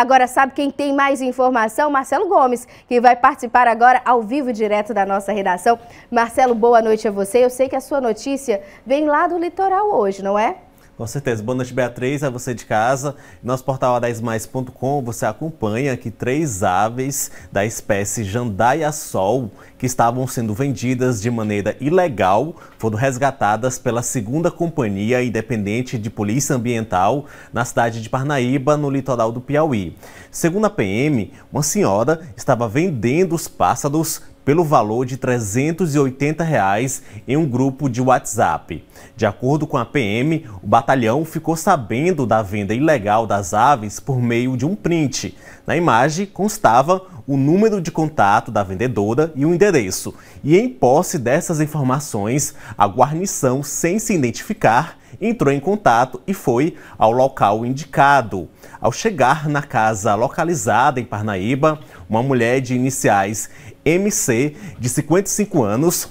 Agora, sabe quem tem mais informação? Marcelo Gomes, que vai participar agora ao vivo direto da nossa redação. Marcelo, boa noite a você. Eu sei que a sua notícia vem lá do litoral hoje, não é? Com certeza. Boa noite, Beatriz, a você de casa. Nosso portal a10mais.com você acompanha que três aves da espécie jandaia-sol que estavam sendo vendidas de maneira ilegal foram resgatadas pela segunda companhia independente de polícia ambiental na cidade de Parnaíba, no litoral do Piauí. Segundo a PM, uma senhora estava vendendo os pássaros pelo valor de R$ 380 reais em um grupo de WhatsApp. De acordo com a PM, o batalhão ficou sabendo da venda ilegal das aves por meio de um print. Na imagem constava o número de contato da vendedora e o endereço. E em posse dessas informações, a guarnição, sem se identificar, entrou em contato e foi ao local indicado. Ao chegar na casa localizada em Parnaíba, uma mulher de iniciais MC, de 55 anos,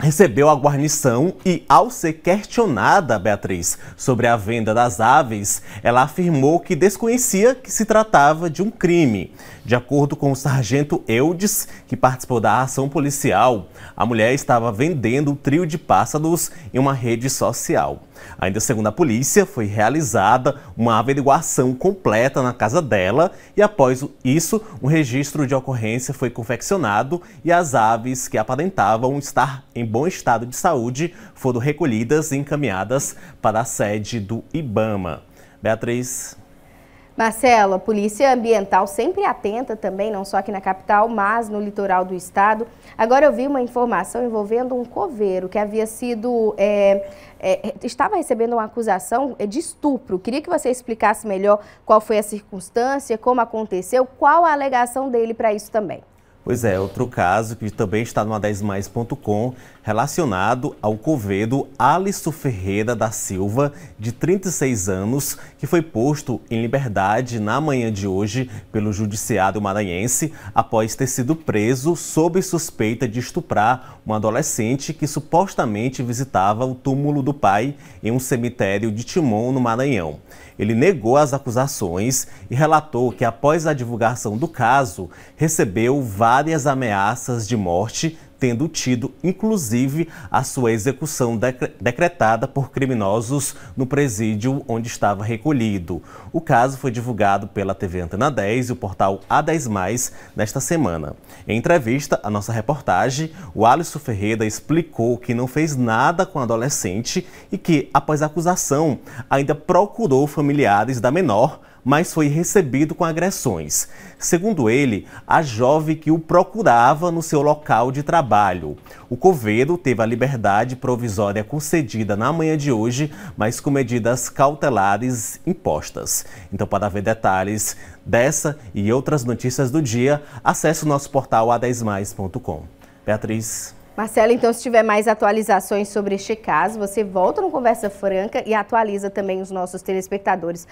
recebeu a guarnição e, ao ser questionada Beatriz sobre a venda das aves, ela afirmou que desconhecia que se tratava de um crime. De acordo com o sargento Eudes, que participou da ação policial, a mulher estava vendendo um trio de pássaros em uma rede social. Ainda segundo a polícia, foi realizada uma averiguação completa na casa dela e após isso, um registro de ocorrência foi confeccionado e as aves que aparentavam estar em bom estado de saúde foram recolhidas e encaminhadas para a sede do Ibama. Beatriz, Marcela, Polícia Ambiental sempre atenta também, não só aqui na capital, mas no litoral do estado. Agora eu vi uma informação envolvendo um coveiro que havia sido... É, é, estava recebendo uma acusação é, de estupro. Queria que você explicasse melhor qual foi a circunstância, como aconteceu, qual a alegação dele para isso também. Pois é, outro caso que também está no A10mais.com, relacionado ao covedo Alisson Ferreira da Silva, de 36 anos, que foi posto em liberdade na manhã de hoje pelo Judiciário Maranhense, após ter sido preso sob suspeita de estuprar uma adolescente que supostamente visitava o túmulo do pai em um cemitério de Timon, no Maranhão. Ele negou as acusações e relatou que, após a divulgação do caso, recebeu várias várias ameaças de morte, tendo tido inclusive a sua execução decretada por criminosos no presídio onde estava recolhido. O caso foi divulgado pela TV Antena 10 e o portal A10+, Mais nesta semana. Em entrevista à nossa reportagem, o Alisson Ferreira explicou que não fez nada com a adolescente e que, após a acusação, ainda procurou familiares da menor mas foi recebido com agressões. Segundo ele, a jovem que o procurava no seu local de trabalho. O coveiro teve a liberdade provisória concedida na manhã de hoje, mas com medidas cautelares impostas. Então, para ver detalhes dessa e outras notícias do dia, acesse o nosso portal a10mais.com. Beatriz. Marcelo, então se tiver mais atualizações sobre este caso, você volta no Conversa Franca e atualiza também os nossos telespectadores.